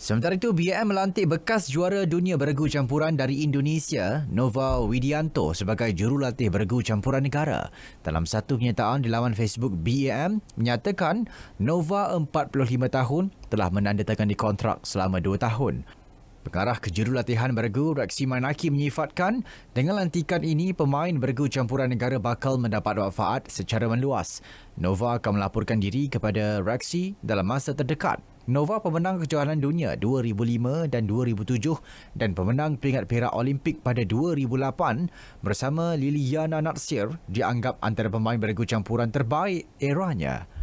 Sementara itu, BAM melantik bekas juara dunia bergu campuran dari Indonesia, Nova Widianto sebagai jurulatih bergu campuran negara. Dalam satu kenyataan di laman Facebook BAM, menyatakan Nova 45 tahun telah menandatangani kontrak selama 2 tahun. Pengarah kejurulatihan bergu Reksi Manaki menyifatkan dengan lantikan ini pemain bergu campuran negara bakal mendapat manfaat secara meluas. Nova akan melaporkan diri kepada Reksi dalam masa terdekat. Nova pemenang kejuaraan dunia 2005 dan 2007 dan pemenang peringkat perak Olimpik pada 2008 bersama Liliana Natsir dianggap antara pemain beregu campuran terbaik eranya.